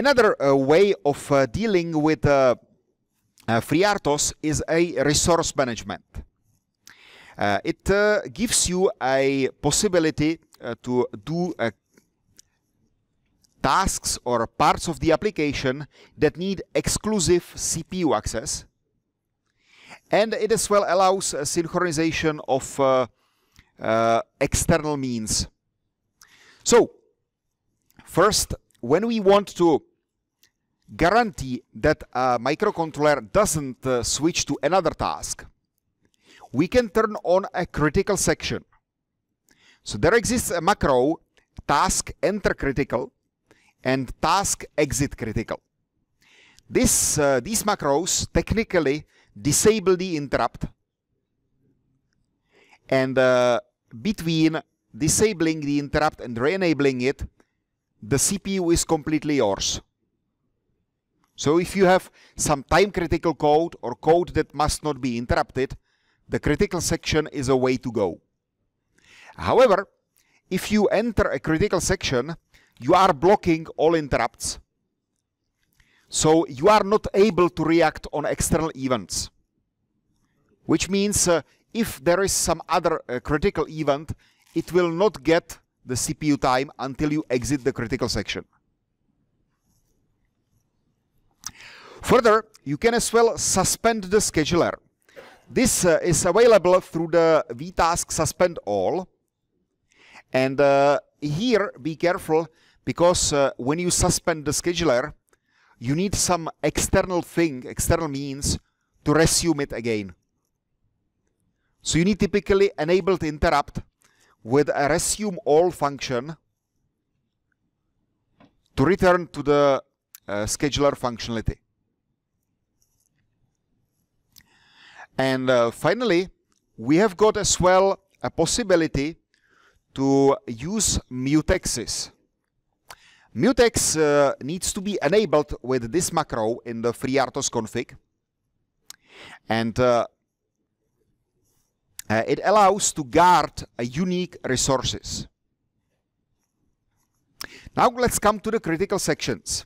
Another uh, way of uh, dealing with uh, FreeRTOS is a resource management. it gives you a possibility to do tasks or parts of the application that need exclusive CPU access. And it as well allows synchronization of uh, uh, external means. So, first, when we want to guarantee that a microcontroller doesn't uh, switch to another task, we can turn on a critical section. So there exists a macro task enter critical and task exit critical. This, uh, these macros technically disable the interrupt and uh, between disabling the interrupt and re-enabling it, the CPU is completely yours. So if you have some time critical code or code that must not be interrupted, the critical section is a way to go. However, if you enter a critical section, you are blocking all interrupts. So you are not able to react on external events, which means uh, if there is some other uh, critical event, it will not get the CPU time until you exit the critical section. Further, you can as well suspend the scheduler. This uh, is available through the vtask suspend all. And uh, here, be careful, because uh, when you suspend the scheduler, you need some external thing, external means, to resume it again. So you need typically enabled interrupt with a resume all function to return to the uh, scheduler functionality. And uh, finally, we have got as well a possibility to use mutexes. Mutex uh, needs to be enabled with this macro in the FreeRTOS config. And uh, uh, it allows to guard uh, unique resources. Now let's come to the critical sections.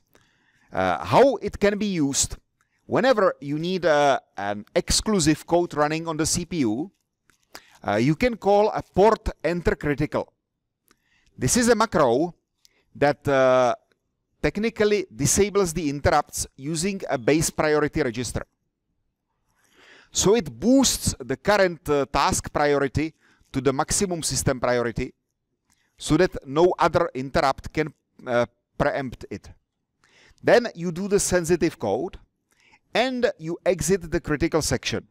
Uh, how it can be used whenever you need uh, an exclusive code running on the CPU, uh, you can call a port enter critical. This is a macro that uh, technically disables the interrupts using a base priority register. So it boosts the current uh, task priority to the maximum system priority so that no other interrupt can uh, preempt it. Then you do the sensitive code and you exit the critical section.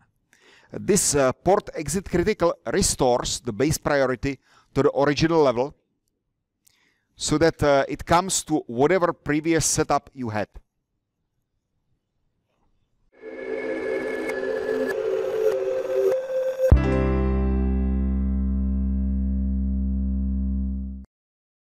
This uh, port exit critical restores the base priority to the original level so that uh, it comes to whatever previous setup you had.